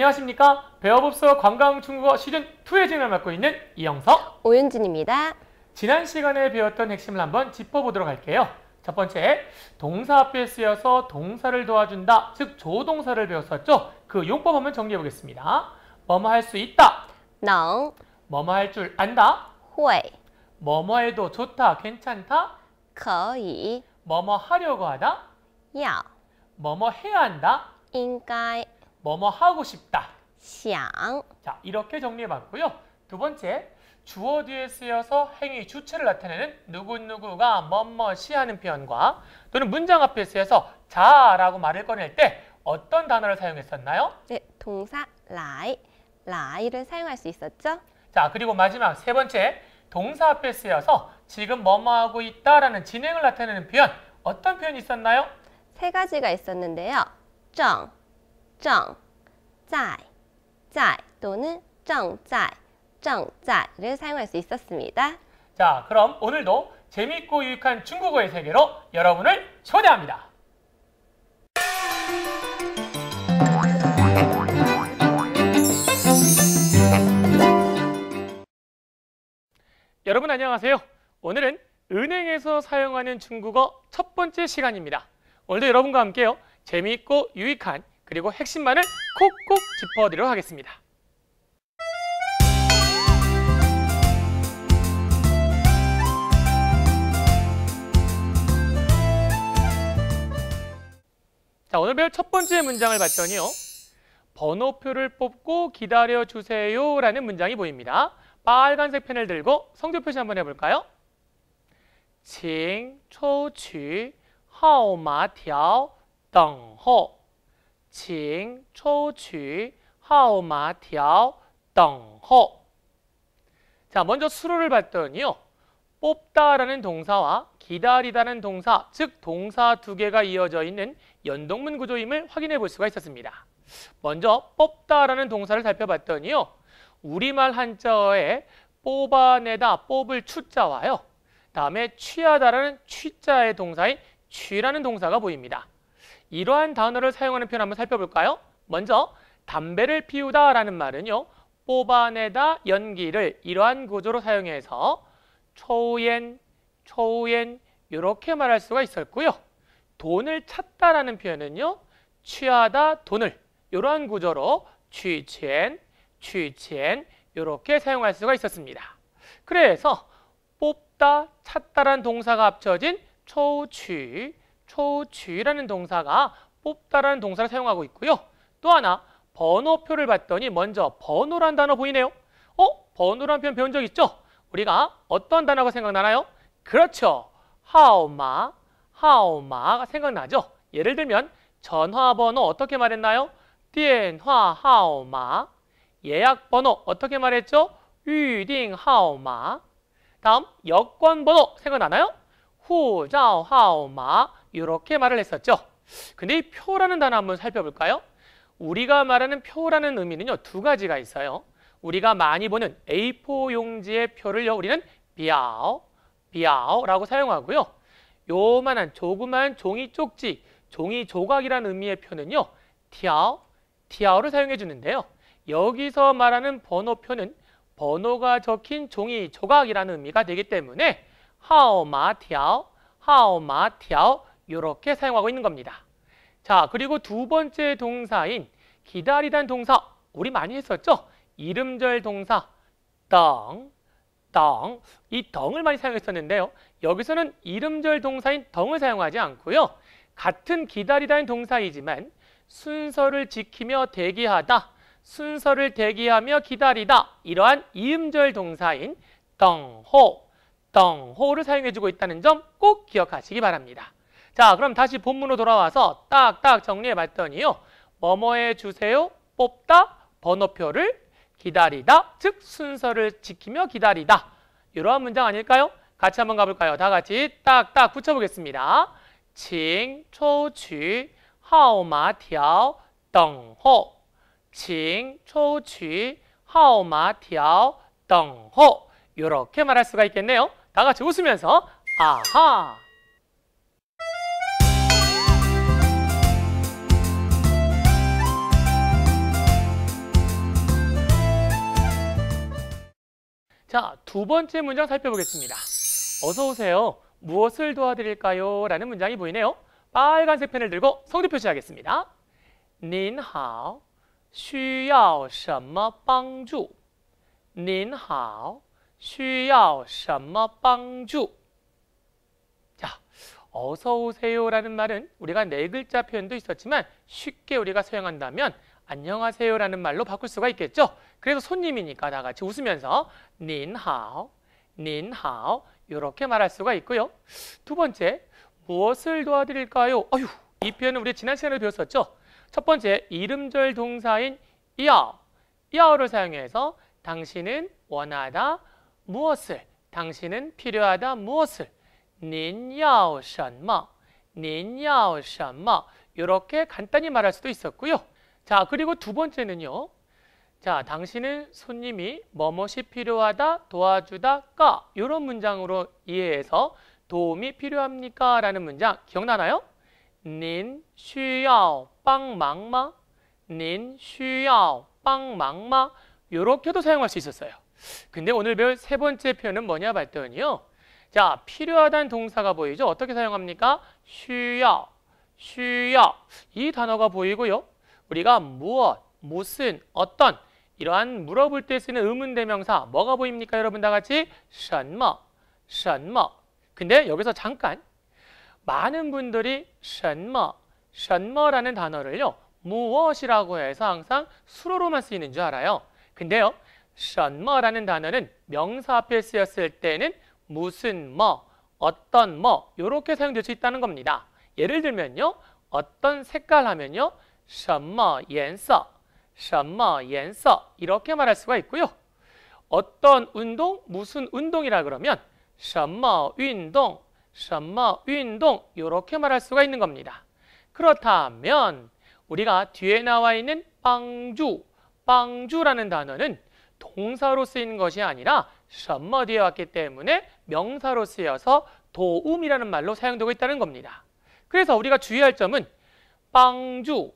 안녕하십니까. 배어봅서 관광중국어 시즌2의 진행을 맡고 있는 이영석, 오윤진입니다. 지난 시간에 배웠던 핵심을 한번 짚어보도록 할게요. 첫 번째, 동사 앞에 쓰여서 동사를 도와준다, 즉 조동사를 배웠었죠? 그 용법 한번 정리해보겠습니다. 뭐뭐 할 수 있다. 能. 뭐뭐 할 줄 안다. 会. 뭐뭐 해도 좋다, 괜찮다. 可以. 뭐뭐 하려고 하다. 要. 뭐뭐 해야 한다. 应该. 뭐뭐 하고 싶다. 想. 자, 이렇게 정리해봤고요. 두 번째, 주어 뒤에 쓰여서 행위 주체를 나타내는 누구누구가 뭐뭐시 하는 표현과 또는 문장 앞에 쓰여서 자라고 말을 꺼낼 때 어떤 단어를 사용했었나요? 네, 동사 라이, 라이를 사용할 수 있었죠. 자, 그리고 마지막 세 번째, 동사 앞에 쓰여서 지금 뭐뭐하고 있다라는 진행을 나타내는 표현, 어떤 표현이 있었나요? 세 가지가 있었는데요. 정, 정, 짜이, 짜이 또는 정, 짜이, 정, 짜이를 사용할 수 있었습니다. 자, 그럼 오늘도 재밌고 유익한 중국어의 세계로 여러분을 초대합니다. 여러분 안녕하세요. 오늘은 은행에서 사용하는 중국어 첫 번째 시간입니다. 오늘도 여러분과 함께요. 재미있고 유익한 그리고 핵심만을 콕콕 짚어드리도록 하겠습니다. 자, 오늘 배울 첫 번째 문장을 봤더니요. 번호표를 뽑고 기다려주세요 라는 문장이 보입니다. 빨간색 펜을 들고 성조 표시 한번 해볼까요? 请抽取号码条等候请抽取号码条等候. 자, 먼저 수로를 봤더니요. 뽑다라는 동사와 기다리다는 동사, 즉 동사 두 개가 이어져 있는 연동문 구조임을 확인해 볼 수가 있었습니다. 먼저 뽑다라는 동사를 살펴봤더니요. 우리말 한자어에 뽑아내다, 뽑을 추자와요. 다음에 취하다라는 취자의 동사인 취라는 동사가 보입니다. 이러한 단어를 사용하는 표현 한번 살펴볼까요? 먼저 담배를 피우다라는 말은요. 뽑아내다 연기를 이러한 구조로 사용해서 초엔, 초엔 이렇게 말할 수가 있었고요. 돈을 찾다라는 표현은요. 취하다 돈을 이러한 구조로 취엔취엔 이렇게 사용할 수가 있었습니다. 그래서 뽑다, 찾다라는 동사가 합쳐진 초취, 초취라는 동사가 뽑다라는 동사를 사용하고 있고요. 또 하나 번호표를 봤더니 먼저 번호란 단어 보이네요. 어? 번호란 표현 배운 적 있죠? 우리가 어떤 단어가 생각나나요? 그렇죠. 하오마, 하오마가 생각나죠? 예를 들면 전화번호 어떻게 말했나요? 띠엔화 하号마 예약번호 어떻게 말했죠? 위딩 하号마 다음 여권번호 생각나나요? 후자 하오마 이렇게 말을 했었죠. 근데 이 표라는 단어 한번 살펴볼까요? 우리가 말하는 표라는 의미는요. 두 가지가 있어요. 우리가 많이 보는 A4 용지의 표를요. 우리는 비아오, 비아오라고 사용하고요. 요만한 조그만 종이 쪽지, 종이 조각이라 의미의 표는요. 티아오, 티아오를 사용해 주는데요. 여기서 말하는 번호표는 번호가 적힌 종이 조각이라는 의미가 되기 때문에 하오마티아오, 하오마티아오 이렇게 사용하고 있는 겁니다. 자, 그리고 두 번째 동사인 기다리다는 동사 우리 많이 했었죠? 이름절 동사 덩, 덩, 이 덩을 많이 사용했었는데요. 여기서는 이름절 동사인 덩을 사용하지 않고요. 같은 기다리다는 동사이지만 순서를 지키며 대기하다, 순서를 대기하며 기다리다 이러한 이음절 동사인 덩호 덩, 호를 사용해주고 있다는 점 꼭 기억하시기 바랍니다. 자 그럼 다시 본문으로 돌아와서 딱딱 정리해봤더니요. 뭐뭐해 주세요, 뽑다, 번호표를 기다리다, 즉 순서를 지키며 기다리다. 이러한 문장 아닐까요? 같이 한번 가볼까요? 다 같이 딱딱 붙여보겠습니다. 칭, 초, 취, 하오마, 条, 덩, 호 칭, 초, 취, 하오마, 条, 덩, 호 이렇게 말할 수가 있겠네요. 다 같이 웃으면서 아하 자, 두 번째 문장 살펴보겠습니다. 어서 오세요. 무엇을 도와드릴까요? 라는 문장이 보이네요. 빨간색 펜을 들고 성대 표시하겠습니다. 您好,需要什么帮助?您好,需要什么帮助? 자, 어서 오세요라는 말은 우리가 네 글자 표현도 있었지만 쉽게 우리가 사용한다면 안녕하세요라는 말로 바꿀 수가 있겠죠. 그래서 손님이니까 다 같이 웃으면서 닌하오, 닌하오 이렇게 말할 수가 있고요. 두 번째, 무엇을 도와드릴까요? 어휴, 이 표현은 우리 지난 시간에 배웠었죠. 첫 번째, 이름절 동사인 이어, 이어를 사용해서 당신은 원하다, 무엇을 당신은 필요하다 무엇을 您要什么?您要什么? 이렇게 간단히 말할 수도 있었고요. 자, 그리고 두 번째는요. 자, 당신은 손님이 뭐뭇이 필요하다, 도와주다, 까 이런 문장으로 이해해서 도움이 필요합니까? 라는 문장 기억나나요? 您需要帮忙吗?您需要帮忙吗? 이렇게도 사용할 수 있었어요. 근데 오늘 배울 세 번째 표현은 뭐냐 봤더니요. 자, 필요하다는 동사가 보이죠? 어떻게 사용합니까? 쉬어, 쉬어 이 단어가 보이고요. 우리가 무엇, 무슨, 어떤 이러한 물어볼 때 쓰는 의문 대명사 뭐가 보입니까? 여러분 다 같이 什么,什么 근데 여기서 잠깐 많은 분들이 什么,什么라는 단어를요. 무엇이라고 해서 항상 수로로만 쓰이는 줄 알아요. 근데요. 什么라는 단어는 명사 앞에 쓰였을 때는 무슨 뭐, 어떤 뭐 이렇게 사용될 수 있다는 겁니다. 예를 들면요. 어떤 색깔 하면요. 什么颜色,什么颜色 이렇게 말할 수가 있고요. 어떤 운동, 무슨 운동이라 그러면 什么运动,什么运动 이렇게 말할 수가 있는 겁니다. 그렇다면 우리가 뒤에 나와 있는 빵주, 빵주라는 단어는 동사로 쓰인 것이 아니라 셔머 뒤에 왔기 때문에 명사로 쓰여서 도움이라는 말로 사용되고 있다는 겁니다. 그래서 우리가 주의할 점은 빵주,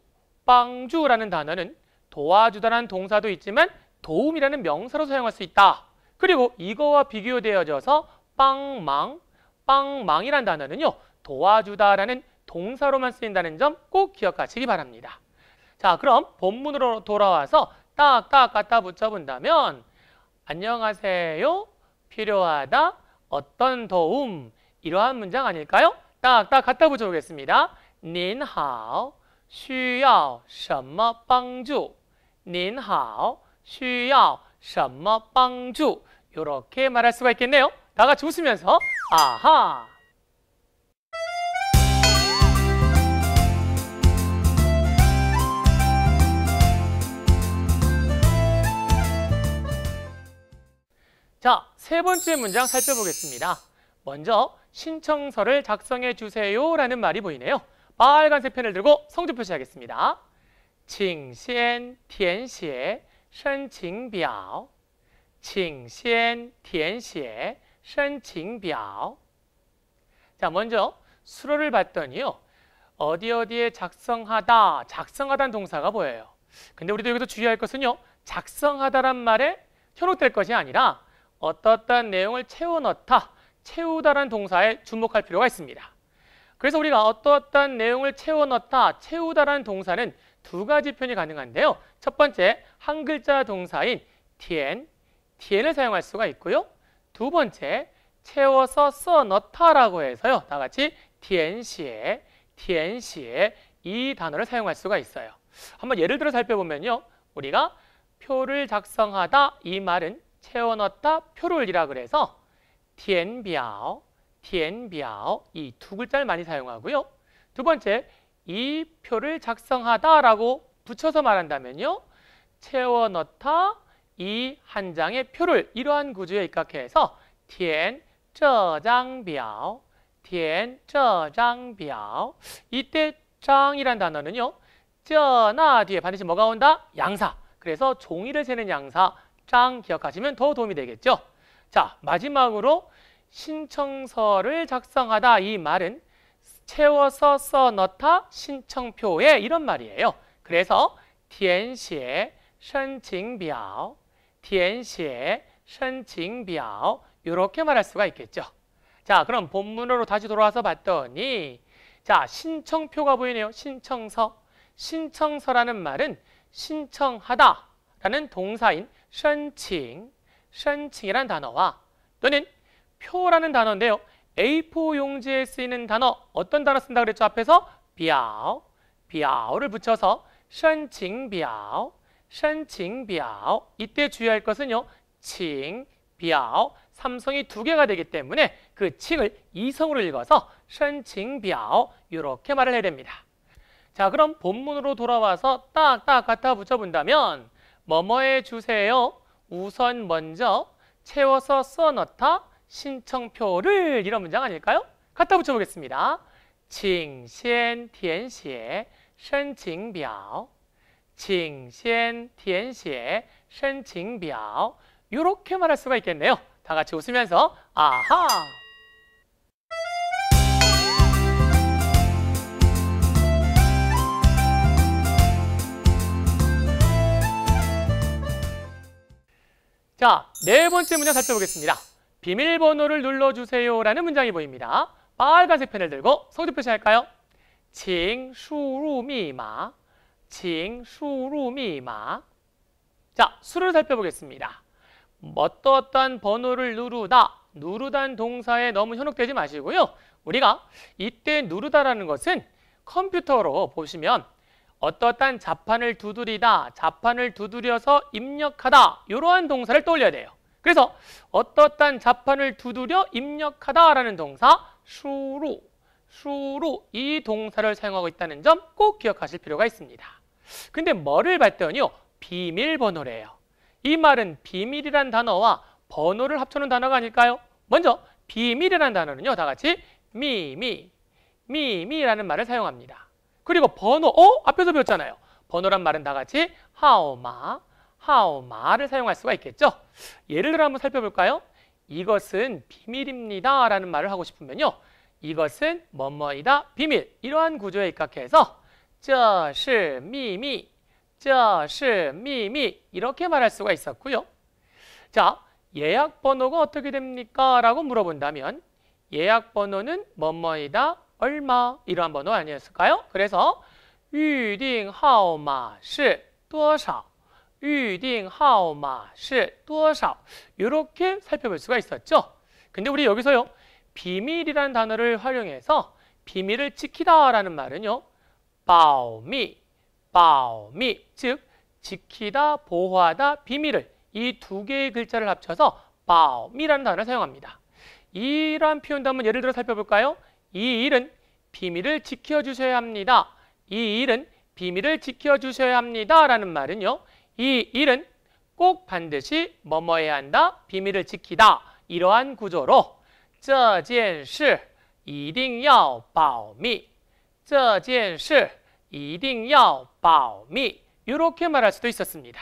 빵주라는 단어는 도와주다라는 동사도 있지만 도움이라는 명사로 사용할 수 있다. 그리고 이거와 비교되어져서 빵망, 빵망이란 단어는요. 도와주다라는 동사로만 쓰인다는 점 꼭 기억하시기 바랍니다. 자, 그럼 본문으로 돌아와서 딱딱 갖다 붙여본다면 안녕하세요, 필요하다, 어떤 도움 이러한 문장 아닐까요? 딱딱 갖다 붙여보겠습니다. 您好,需要什么帮助?您好,需要什么帮助? 이렇게 말할 수가 있겠네요. 다 같이 웃으면서 아하! 자, 세 번째 문장 살펴보겠습니다. 먼저 신청서를 작성해 주세요라는 말이 보이네요. 빨간색 펜을 들고 성조 표시하겠습니다. 请先填写申请表请先填写申请表 자, 먼저 수로를 봤더니요. 어디 어디에 작성하다, 작성하다는 동사가 보여요. 근데 우리도 여기서 주의할 것은요. 작성하다란 말에 현혹될 것이 아니라 어떠한 내용을 채워 넣다, 채우다라는 동사에 주목할 필요가 있습니다. 그래서 우리가 어떠한 내용을 채워 넣다, 채우다라는 동사는 두 가지 표현이 가능한데요. 첫 번째, 한 글자 동사인 tn, tn을 사용할 수가 있고요. 두 번째, 채워서 써 넣다라고 해서요. 다 같이 tnc에, tnc에 이 단어를 사용할 수가 있어요. 한번 예를 들어 살펴보면요. 우리가 표를 작성하다 이 말은 채워 넣었다 표를이라 그래서 티엔비아오, 티엔비아오 이두 글자를 많이 사용하고요. 두 번째, 이 표를 작성하다라고 붙여서 말한다면요. 채워 넣다 이 한 장의 표를 이러한 구조에 입각해서 티엔 저장비아오, 티엔 저장비아오 이때 장이란 단어는요. 저나 뒤에 반드시 뭐가 온다? 양사. 그래서 종이를 세는 양사, 짱 기억하시면 더 도움이 되겠죠. 자, 마지막으로 신청서를 작성하다 이 말은 채워서 써 넣다 신청표에 이런 말이에요. 그래서 填写申请表,填写申请表 이렇게 말할 수가 있겠죠. 자, 그럼 본문으로 다시 돌아와서 봤더니 자, 신청표가 보이네요. 신청서. 신청서라는 말은 신청하다라는 동사인 션칭, 션칭이란 단어와 또는 표라는 단어인데요. A4 용지에 쓰이는 단어, 어떤 단어 쓴다 그랬죠? 앞에서 비아를 붙여서 션칭 비아오, 션 이때 주의할 것은요. 칭, 비 삼성이 두 개가 되기 때문에 그 칭을 이성으로 읽어서 션칭 비 이렇게 말을 해야 됩니다. 자, 그럼 본문으로 돌아와서 딱딱 갖다 붙여본다면 뭐뭐해 주세요. 우선 먼저 채워서 써넣다 신청표를 이런 문장 아닐까요? 갖다 붙여보겠습니다. 请先填写申请表请先填写申请表 이렇게 말할 수가 있겠네요. 다 같이 웃으면서 아하! 자, 네 번째 문장 살펴보겠습니다. 비밀번호를 눌러주세요라는 문장이 보입니다. 빨간색 펜을 들고 소주 표시할까요? 칭수루미마, 칭수루미마. 자, 수를 살펴보겠습니다. 어떠어떤 번호를 누르다, 누르단 동사에 너무 현혹되지 마시고요. 우리가 이때 누르다라는 것은 컴퓨터로 보시면 어떠한 자판을 두드리다, 자판을 두드려서 입력하다 이러한 동사를 떠올려야 돼요. 그래서 어떠한 자판을 두드려 입력하다라는 동사 수로, 수로 이 동사를 사용하고 있다는 점 꼭 기억하실 필요가 있습니다. 근데 뭐를 봤더니요? 비밀번호래요. 이 말은 비밀이란 단어와 번호를 합쳐놓은 단어가 아닐까요? 먼저 비밀이란 단어는요. 다 같이 미미, 미미라는 말을 사용합니다. 그리고 번호, 어? 앞에서 배웠잖아요. 번호란 말은 다 같이 하오마, 하오마를 사용할 수가 있겠죠. 예를 들어 한번 살펴볼까요? 이것은 비밀입니다 라는 말을 하고 싶으면요. 이것은 뭐뭐이다, 비밀. 이러한 구조에 입각해서 这是秘密,这是秘密 이렇게 말할 수가 있었고요. 자, 예약 번호가 어떻게 됩니까? 라고 물어본다면 예약 번호는 뭐뭐이다, 얼마 이런 번호 아니었을까요? 그래서 유딩 하오마是 多少 유딩 하오마是 多少 이렇게 살펴볼 수가 있었죠. 근데 우리 여기서요. 비밀이라는 단어를 활용해서 비밀을 지키다라는 말은요. 바오미, 바오미, 즉 지키다, 보호하다, 비밀을 이 두 개의 글자를 합쳐서 바오미라는 단어를 사용합니다. 이러한 표현도 한번 예를 들어 살펴볼까요? 이 일은 비밀을 지켜주셔야 합니다. 이 일은 비밀을 지켜주셔야 합니다. 라는 말은요. 이 일은 꼭 반드시 뭐뭐 해야 한다. 비밀을 지키다. 이러한 구조로 这件事一定要保密.这件事一定要保密. 이렇게 말할 수도 있었습니다.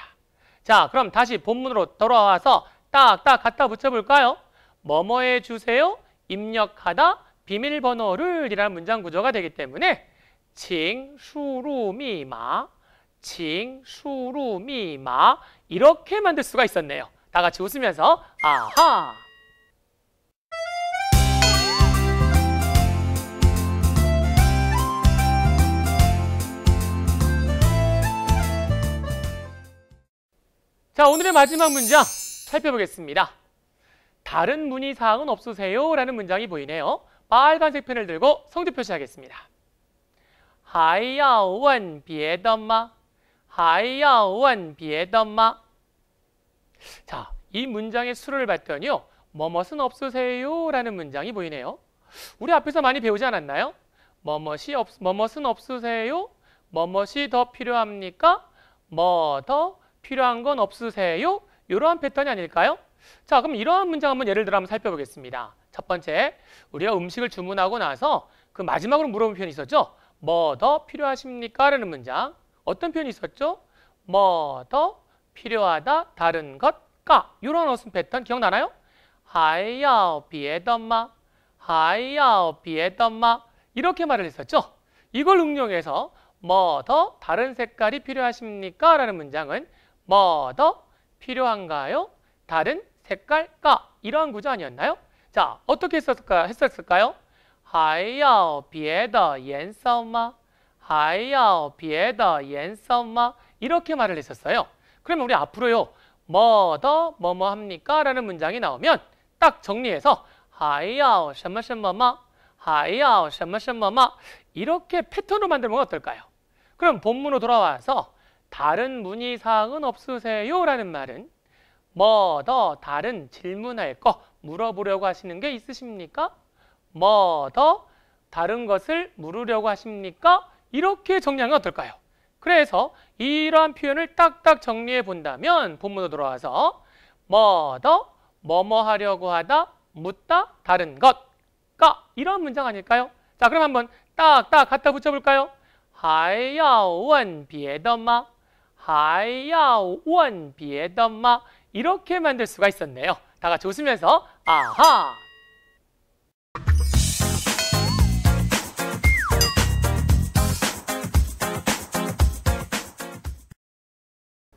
자, 그럼 다시 본문으로 돌아와서 딱딱 갖다 붙여볼까요? 뭐뭐 해주세요. 입력하다. 비밀번호를 이라는 문장 구조가 되기 때문에 징수루미마징수루미마 이렇게 만들 수가 있었네요. 다 같이 웃으면서 아하 자, 오늘의 마지막 문장 살펴보겠습니다. 다른 문의사항은 없으세요? 라는 문장이 보이네요. 빨간색 펜을 들고 성적 표시하겠습니다. 하야원别的吗? 하야원别的吗? 자, 이 문장의 수를 봤더니요. 뭐뭇은 없으세요? 라는 문장이 보이네요. 우리 앞에서 많이 배우지 않았나요? 뭐뭇이 없, 뭐뭇은 없으세요? 뭐뭇이 더 필요합니까? 뭐 더 필요한 건 없으세요? 이러한 패턴이 아닐까요? 자, 그럼 이러한 문장 한번 예를 들어 한번 살펴보겠습니다. 첫 번째, 우리가 음식을 주문하고 나서 그 마지막으로 물어본 표현이 있었죠? 뭐 더 필요하십니까? 라는 문장. 어떤 표현이 있었죠? 뭐 더 필요하다, 다른 것, 까. 이런 어순 패턴 기억나나요? 하이야오 비에덤마 하이야오 비에덤마 이렇게 말을 했었죠? 이걸 응용해서 뭐 더 다른 색깔이 필요하십니까? 라는 문장은 뭐 더 필요한가요? 다른 색깔, 까. 이러한 구조 아니었나요? 자, 어떻게 했었을까, 요 했었을까요? 还要别的颜色吗?还要别的颜色吗? 이렇게 말을 했었어요. 그러면 우리 앞으로요. 뭐 더 뭐뭐 합니까? 라는 문장이 나오면 딱 정리해서 还要什么什么吗?还要什么什么吗? 이렇게 패턴으로 만들면 어떨까요? 그럼 본문으로 돌아와서 다른 문의사항은 없으세요? 라는 말은 뭐 더 다른 질문할 거 물어보려고 하시는 게 있으십니까? 뭐 더 다른 것을 물으려고 하십니까? 이렇게 정리하면 어떨까요? 그래서 이러한 표현을 딱딱 정리해 본다면 본문으로 돌아와서 뭐 더 뭐뭐 하려고 하다 묻다 다른 것까 이런 문장 아닐까요? 자 그럼 한번 딱딱 갖다 붙여볼까요? 하야还要问别的吗还要비에的마 이렇게 만들 수가 있었네요. 다 같이 웃으면서 아하!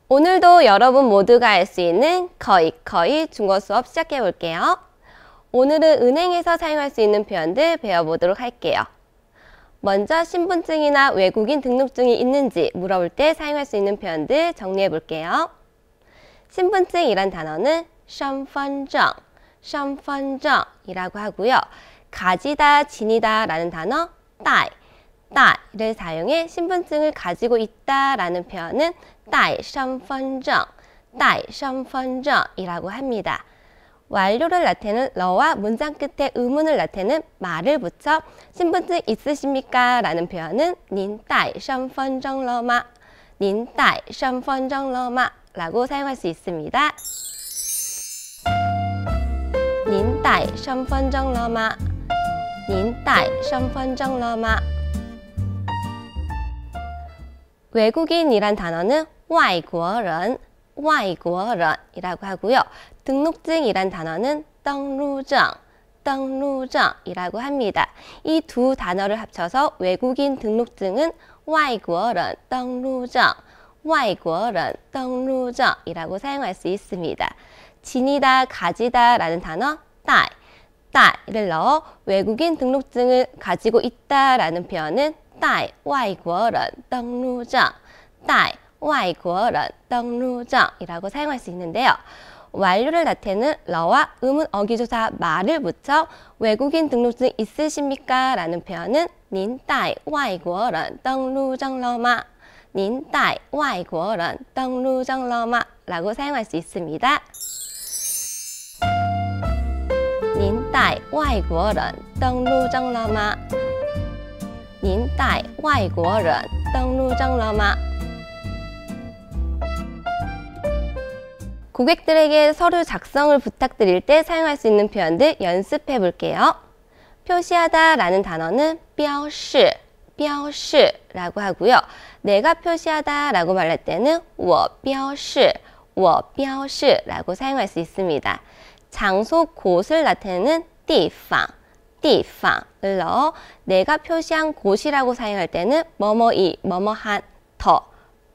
오늘도 여러분 모두가 알 수 있는 거의 거의 중국 수업 시작해 볼게요. 오늘은 은행에서 사용할 수 있는 표현들 배워보도록 할게요. 먼저 신분증이나 외국인 등록증이 있는지 물어볼 때 사용할 수 있는 표현들 정리해 볼게요. 신분증이란 단어는 샴판장, 샴판장이라고 하고요. 가지다, 지니다 라는 단어 딸, 딸을 사용해 신분증을 가지고 있다 라는 표현은 딸, 샴판장, 딸, 샴판장이라고 합니다. 완료를 나타내는 러와 문장 끝에 의문을 나타내는 말을 붙여 신분증 있으십니까? 라는 표현은 닌딸샴펀정了吗닌딸샴펀정了吗 라고 사용할 수 있습니다. 您带身份证了吗？您带身份证了吗？ 외국인이란 단어는 외국인, 외국인이라고 하고요. 등록증이란 단어는 등록증, 등록증이라고 합니다. 이 두 단어를 합쳐서 외국인 등록증은 외국인 등록증, 외국인 등록증이라고 사용할 수 있습니다. 지니다, 가지다 라는 단어 따이, 따이를 넣어 외국인 등록증을 가지고 있다 라는 표현은 따이, 외국인 등록증, 따이, 외국인 등록증이라고 사용할 수 있는데요. 완료를 나타내는 러와 음은 어기조사 말을 붙여 외국인 등록증 있으십니까? 라는 표현은 닌따이 외국인 등록증 러마 닌따이 외국인 등록증 러마 라고 사용할 수 있습니다. 您带外国人登录证了吗？您带外国人登录证了吗？ 고객들에게 서류 작성을 부탁드릴 때 사용할 수 있는 표현들 연습해 볼게요. 표시하다 라는 단어는 标示,标示 라고 하고요. 내가 표시하다 라고 말할 때는 我标示,我标示 라고 사용할 수 있습니다. 장소 곳을 나타내는 地方, 地方을 넣어 내가 표시한 곳이라고 사용할 때는 뭐뭐이, 뭐뭐한, 더,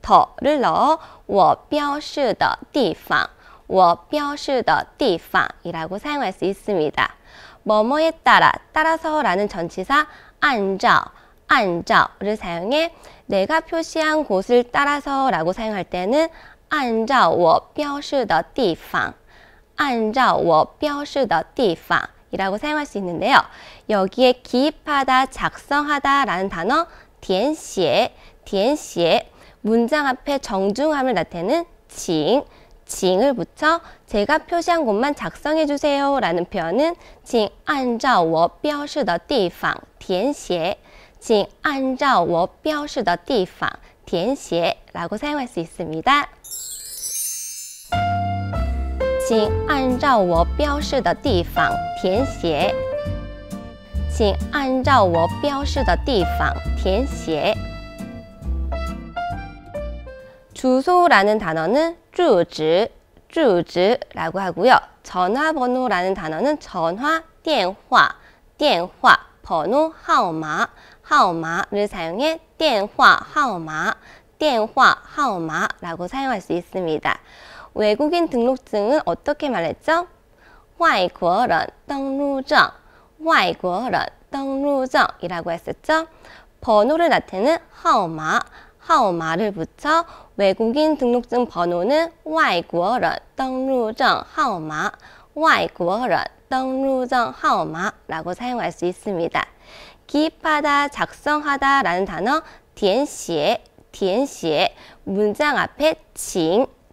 더를 넣어 我标示的地方,我标示的地方이라고 사용할 수 있습니다. 뭐뭐에 따라, 따라서라는 전치사 안照, 안照를 사용해 내가 표시한 곳을 따라서라고 사용할 때는 안照我标示的地方 按照 我标示的地方이라고 사용할 수 있는데요. 여기에 기입하다, 작성하다 라는 단어 填写,填写 문장 앞에 정중함을 나타내는 징, 징을 붙여 제가 표시한 곳만 작성해 주세요 라는 표현은 징 안자 我标示的地方填写징 안자 我标示的地方填写라고 사용할 수 있습니다. 请按照我标示的地方填写。请按照我标示的地方填写。 주소라는 단어는 주지, 주지라고 하고요. 전화번호라는 단어는 전화, 电话,电话, 번호, 号码, 号码를 사용해 电话号码, 电话号码라고 사용할 수 있습니다. 외국인 등록증은 어떻게 말했죠? 外国人 등록증, 外国人 등록증이라고 했었죠? 번호를 나타내는 号码, 号码를 붙여 외국인 등록증 번호는 外国人 등록증 号码,外国人 등록증 号码라고 사용할 수 있습니다. 기입하다, 작성하다 라는 단어 填写,填写 문장 앞에 请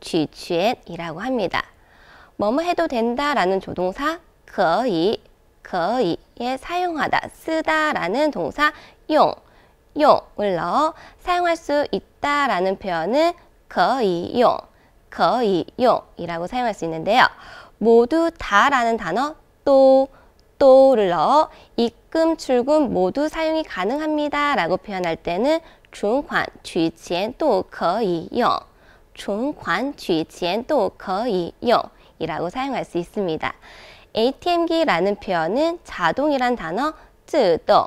쥐취엔이라고 합니다. 뭐뭐 해도 된다라는 조동사 可以, 可以에 사용하다, 쓰다라는 동사 용, 용을 넣어 사용할 수 있다라는 표현은 可以用, 可以用이라고 사용할 수 있는데요. 모두 다라는 단어 또, 또를 넣어 입금, 출금 모두 사용이 가능합니다 라고 표현할 때는 중환, 취前또可以用 存款取钱都可以用이라고 사용할 수 있습니다. ATM기라는 표현은 자동이란 단어 自动,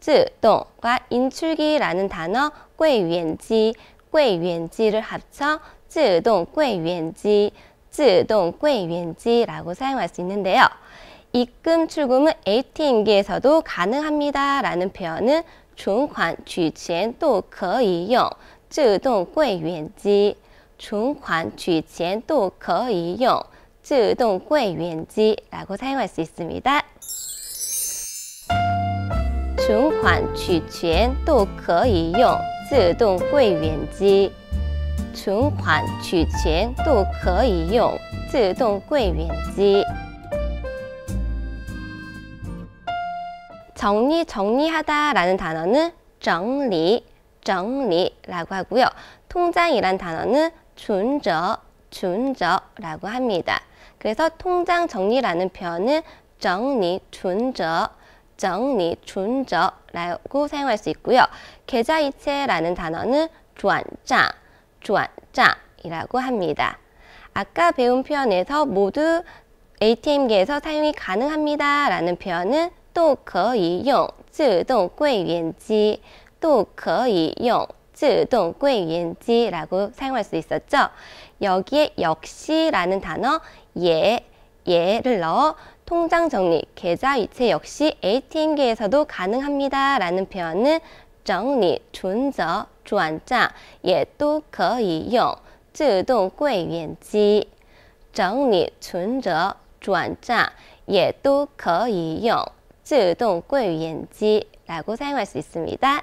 自动과 인출기라는 단어 柜员机, 柜员机를 합쳐 自动柜员机, 自动柜员机라고 사용할 수 있는데요. 입금 출금은 ATM기에서도 가능합니다 라는 표현은 存款取钱都可以用自动柜员机存款取钱都可以用自动柜员机，来个听我试试咪得。存款取钱都可以用自动柜员机，存款取钱都可以用自动柜员机。从呢从呢哈达拉个单字呢，整理整理拉个哈古哟，通账一拉单字呢。 준저, 준저라고 합니다. 그래서 통장 정리라는 표현은 정리, 준저, 정리, 준저라고 사용할 수 있고요. 계좌이체라는 단어는 주안장, 주안장이라고 합니다. 아까 배운 표현에서 모두 ATM기에서 사용이 가능합니다 라는 표현은 또可以用自动柜员机또可以用 自动 꽤语言机라고 사용할 수 있었죠. 여기에 역시라는 단어 예, 예를 넣어 통장 정리, 계좌 이체 역시 ATM기에서도 가능합니다. 라는 표현은 정리, 존저, 조안자, 都可以用自动꽤语机 정리, 존저, 조안자, 都可以用自动꽤语机라고 사용할 수 있습니다.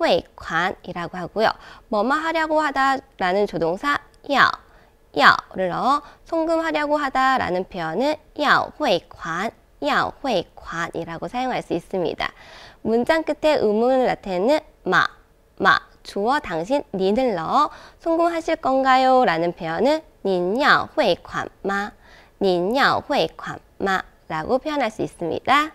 회관이라고 하고요. 뭐뭐 하려고 하다라는 조동사 여, 여를 넣어 송금하려고 하다라는 표현은 야, 회관, 야, 회관이라고 사용할 수 있습니다. 문장 끝에 의문을 나타내는 마, 마, 주어 당신 니를 넣어 송금하실 건가요? 라는 표현은 닌要 회관마, 닌要 회관마 라고 표현할 수 있습니다.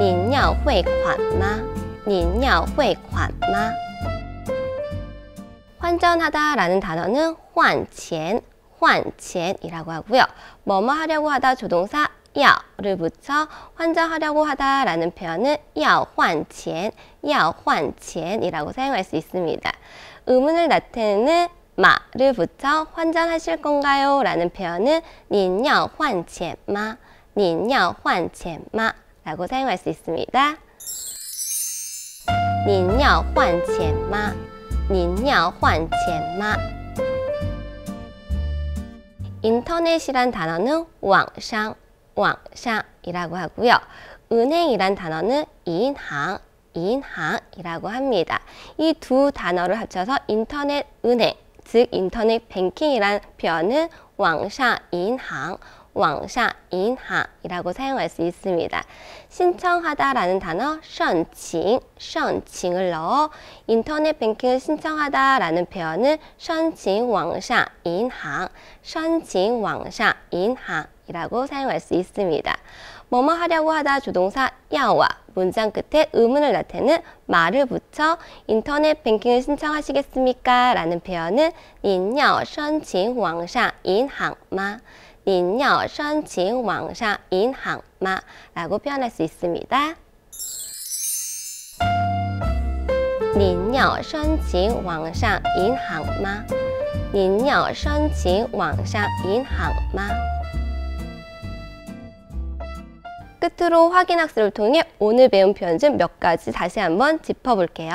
닌여 您要汇관 마. 您要汇款吗？환전하다라는 단어는 환钱, 환钱이라고 하고요. 뭐뭐 하려고 하다 조동사 야를 붙여 환전하려고 하다라는 표현은 야환钱, 야환钱이라고 사용할 수 있습니다. 의문을 나타내는 마를 붙여 환전하실 건가요? 라는 표현은 您要换钱吗?您要换钱吗? 라고 사용할 수 있습니다. 您要换钱吗？您要换钱吗？ 인터넷이란 단어는 왕상, 왕상이라고 하고요. 은행이란 단어는 인항, 인항이라고 합니다. 이 두 단어를 합쳐서 인터넷 은행, 즉 인터넷 뱅킹이란 표현은 왕상 인항, 왕샤 인하이라고 사용할 수 있습니다. 신청하다라는 단어 션칭, 션칭을 넣어 인터넷 뱅킹을 신청하다라는 표현은 션칭 왕샤 인항, 션칭 왕샤 인항이라고 사용할 수 있습니다. 뭐뭐 하려고 하다 조동사 야와 문장 끝에 의문을 나타내는 말을 붙여 인터넷 뱅킹을 신청하시겠습니까? 라는 표현은 인要 션칭 왕샤 인行마 您要신칭 왕샤 인항마 라고 표현할 수 있습니다. 您要 신청 网上银行마您要 신청 网上银行마 끝으로 확인 학습을 통해 오늘 배운 표현 중 몇 가지 다시 한번 짚어볼게요.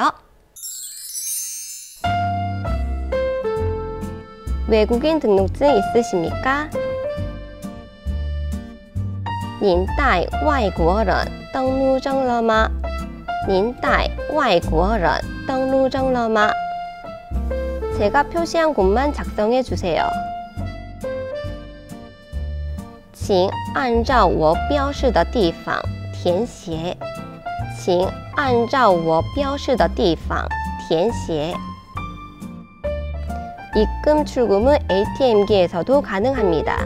외국인 등록증 있으십니까? 您带外国人登录证了吗？您带外国人登录证了吗？ 제가 표시한 곳만 작성해 주세요. 请按照我标示的地方填写.请按照我标示的地方填写. 입금 출금은 ATM기에서도 가능합니다.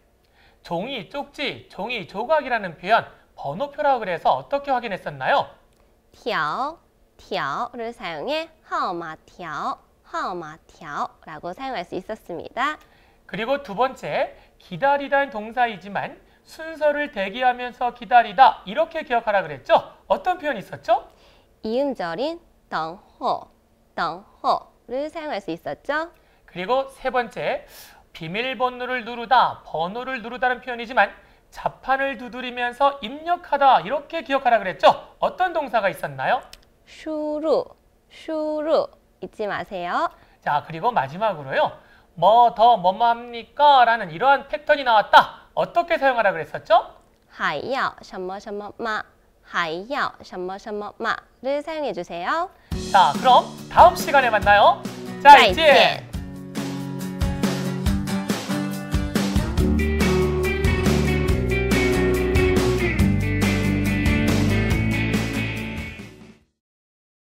종이, 쪽지, 종이, 조각이라는 표현 번호표라고 그래서 어떻게 확인했었나요? 条,条를 사용해 号마条号마条라고 사용할 수 있었습니다. 그리고 두 번째, 기다리다는 동사이지만 순서를 대기하면서 기다리다 이렇게 기억하라 그랬죠? 어떤 표현이 있었죠? 이음절인 덩호, 덩호를 사용할 수 있었죠? 그리고 세 번째, 비밀번호를 누르다, 번호를 누르다는 표현이지만 자판을 두드리면서 입력하다 이렇게 기억하라 그랬죠? 어떤 동사가 있었나요? 슈루, 슈루 잊지 마세요. 자, 그리고 마지막으로요. 뭐 더 뭐뭐 합니까? 라는 이러한 패턴이 나왔다. 어떻게 사용하라 그랬었죠? 하이야, 샴머샴머 마. 하이야, 샴머샴머 마를 사용해 주세요. 자, 그럼 다음 시간에 만나요. 자, 이제.